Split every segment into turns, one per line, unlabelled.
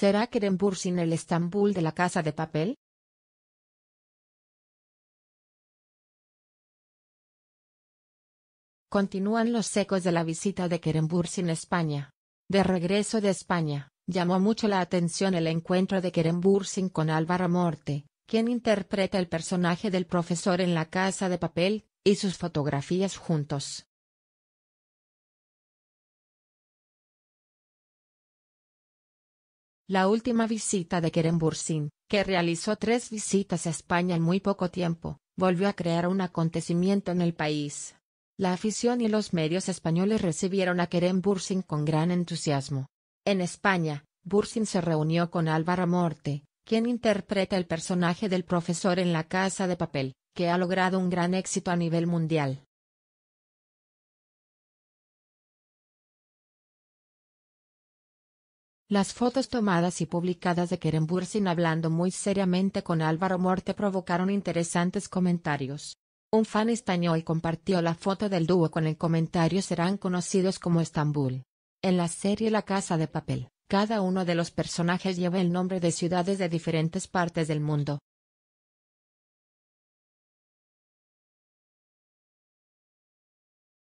¿Será Kerem Bursin el Estambul de la Casa de Papel? Continúan los ecos de la visita de Kerem Bursin
a España. De regreso de España, llamó mucho la atención el encuentro de Kerem con Álvaro Morte, quien interpreta el personaje del profesor en la Casa de
Papel, y sus fotografías juntos. La última visita de Kerem
Bursin, que realizó tres visitas a España en muy poco tiempo, volvió a crear un acontecimiento en el país. La afición y los medios españoles recibieron a Kerem Bursin con gran entusiasmo. En España, Bursin se reunió con Álvaro Morte, quien interpreta el personaje del profesor en La Casa de Papel, que ha logrado un gran
éxito a nivel mundial. Las fotos tomadas y publicadas de Kerem Bursin
hablando muy seriamente con Álvaro Morte provocaron interesantes comentarios. Un fan español compartió la foto del dúo con el comentario serán conocidos como Estambul. En la serie La Casa de Papel, cada uno de los personajes lleva el nombre de ciudades
de diferentes partes del mundo.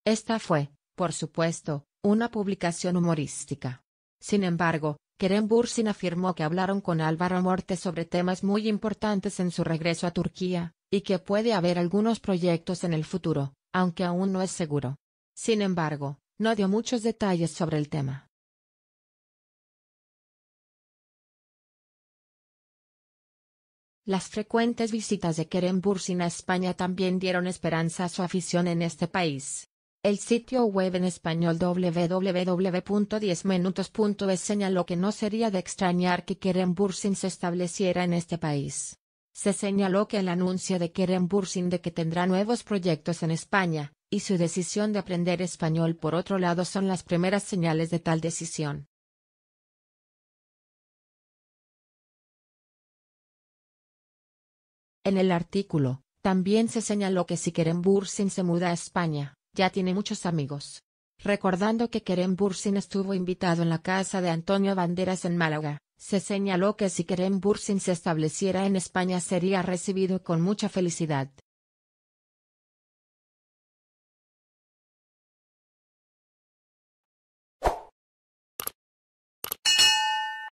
Esta fue, por supuesto, una
publicación humorística. Sin embargo, Kerem Bursin afirmó que hablaron con Álvaro Morte sobre temas muy importantes en su regreso a Turquía, y que puede haber algunos proyectos
en el futuro, aunque aún no es seguro. Sin embargo, no dio muchos detalles sobre el tema. Las frecuentes visitas de Kerem Bursin a España también dieron
esperanza a su afición en este país. El sitio web en español www.10minutos.es señaló que no sería de extrañar que Kerem Bursin se estableciera en este país. Se señaló que el anuncio de Kerem Bursin de que tendrá nuevos proyectos en España, y su decisión de aprender español por otro lado son las primeras
señales de tal decisión. En el artículo, también se señaló que si
Kerem se muda a España, ya tiene muchos amigos. Recordando que Kerem Bursin estuvo invitado en la casa de Antonio Banderas en Málaga, se señaló que si Kerem
Bursin se estableciera en España sería recibido con mucha felicidad.